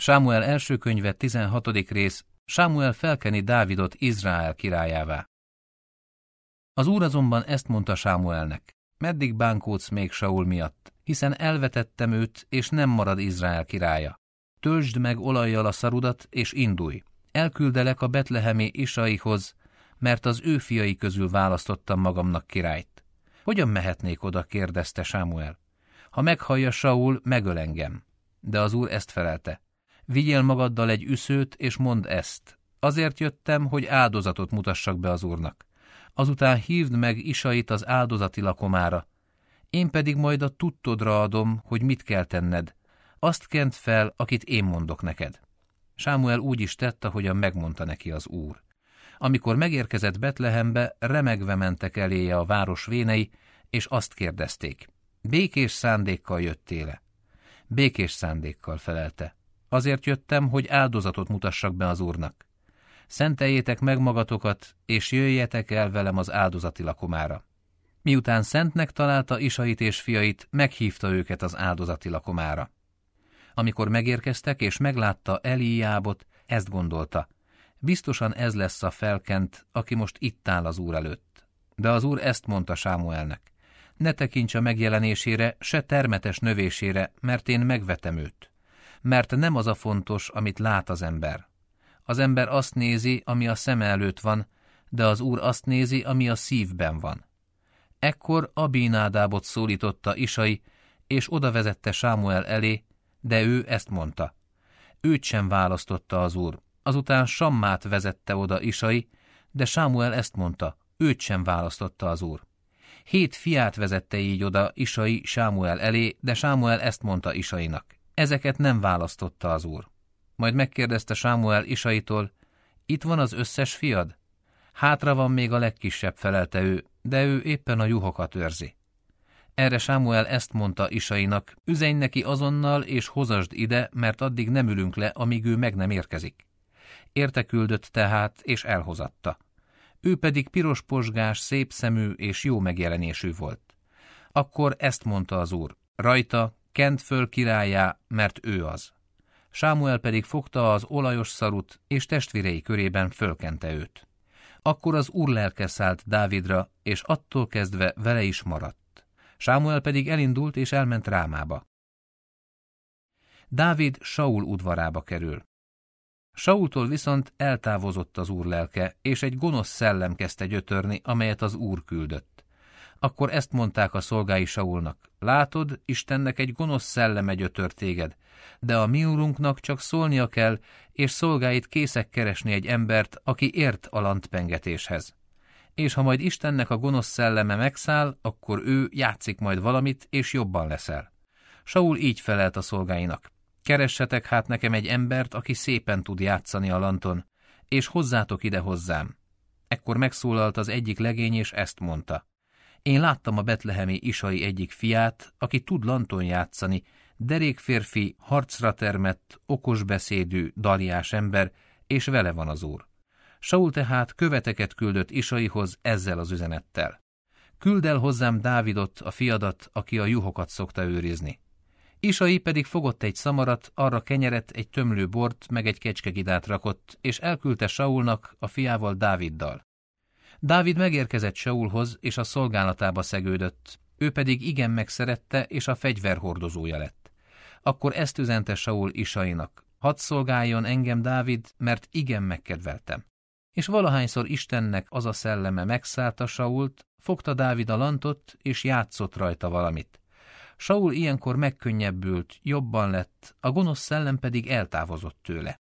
Sámuel első könyve 16. rész, Sámuel felkeni Dávidot Izrael királyává. Az úr azonban ezt mondta Sámuelnek, meddig bánkódsz még Saul miatt, hiszen elvetettem őt, és nem marad Izrael királya. Töltsd meg olajjal a szarudat, és indulj. Elküldelek a betlehemi Isaihoz, mert az ő fiai közül választottam magamnak királyt. Hogyan mehetnék oda, kérdezte Sámuel. Ha meghallja Saul, megöl engem. De az úr ezt felelte vigyél magaddal egy üszőt, és mondd ezt. Azért jöttem, hogy áldozatot mutassak be az úrnak. Azután hívd meg Isait az áldozati lakomára. Én pedig majd a tudtodra adom, hogy mit kell tenned. Azt kent fel, akit én mondok neked. Sámuel úgy is tett, ahogyan megmondta neki az úr. Amikor megérkezett Betlehembe, remegve mentek eléje a város vénei, és azt kérdezték. Békés szándékkal jöttéle? Békés szándékkal felelte. Azért jöttem, hogy áldozatot mutassak be az Úrnak. Szenteljétek meg magatokat, és jöjjetek el velem az áldozati lakomára. Miután szentnek találta Isait és fiait, meghívta őket az áldozati lakomára. Amikor megérkeztek és meglátta Eliábot, ezt gondolta. Biztosan ez lesz a felkent, aki most itt áll az Úr előtt. De az Úr ezt mondta Sámuelnek. Ne tekints a megjelenésére, se termetes növésére, mert én megvetem őt mert nem az a fontos, amit lát az ember. Az ember azt nézi, ami a szeme előtt van, de az Úr azt nézi, ami a szívben van. Ekkor Abinádábot szólította Isai, és oda vezette Sámuel elé, de ő ezt mondta. Őt sem választotta az Úr. Azután Sammát vezette oda Isai, de Sámuel ezt mondta, őt sem választotta az Úr. Hét fiát vezette így oda Isai Sámuel elé, de Sámuel ezt mondta Isainak. Ezeket nem választotta az úr. Majd megkérdezte Sámuel Isaitól, itt van az összes fiad? Hátra van még a legkisebb, felelte ő, de ő éppen a juhokat őrzi. Erre Sámuel ezt mondta Isainak, üzenj neki azonnal és hozasd ide, mert addig nem ülünk le, amíg ő meg nem érkezik. Érteküldött tehát, és elhozatta. Ő pedig piros posgás, szép szemű és jó megjelenésű volt. Akkor ezt mondta az úr, rajta Kent föl királyá, mert ő az. Sámuel pedig fogta az olajos szarut, és testvérei körében fölkente őt. Akkor az úr lelke szállt Dávidra, és attól kezdve vele is maradt. Sámuel pedig elindult és elment Rámába. Dávid Saul udvarába kerül. Saultól viszont eltávozott az úr lelke, és egy gonosz szellem kezdte gyötörni, amelyet az úr küldött. Akkor ezt mondták a szolgái Saulnak, látod, Istennek egy gonosz szelleme gyötör téged, de a mi úrunknak csak szólnia kell, és szolgáit készek keresni egy embert, aki ért a lantpengetéshez. És ha majd Istennek a gonosz szelleme megszáll, akkor ő játszik majd valamit, és jobban leszel. Saul így felelt a szolgáinak. Keressetek hát nekem egy embert, aki szépen tud játszani a lanton, és hozzátok ide hozzám. Ekkor megszólalt az egyik legény, és ezt mondta. Én láttam a betlehemi isai egyik fiát, aki tud lanton játszani, derékférfi, harcra termett, beszédű, daliás ember, és vele van az úr. Saul tehát követeket küldött Isaihoz ezzel az üzenettel. Küld el hozzám Dávidot, a fiadat, aki a juhokat szokta őrizni. Isai pedig fogott egy szamarat, arra kenyeret, egy tömlő bort, meg egy kecskegidát rakott, és elküldte Saulnak, a fiával Dáviddal. Dávid megérkezett Saulhoz, és a szolgálatába szegődött, ő pedig igen megszerette, és a hordozója lett. Akkor ezt üzente Saul Isainak, hadd szolgáljon engem Dávid, mert igen megkedveltem. És valahányszor Istennek az a szelleme megszállta Sault, fogta Dávid a lantot, és játszott rajta valamit. Saul ilyenkor megkönnyebbült, jobban lett, a gonosz szellem pedig eltávozott tőle.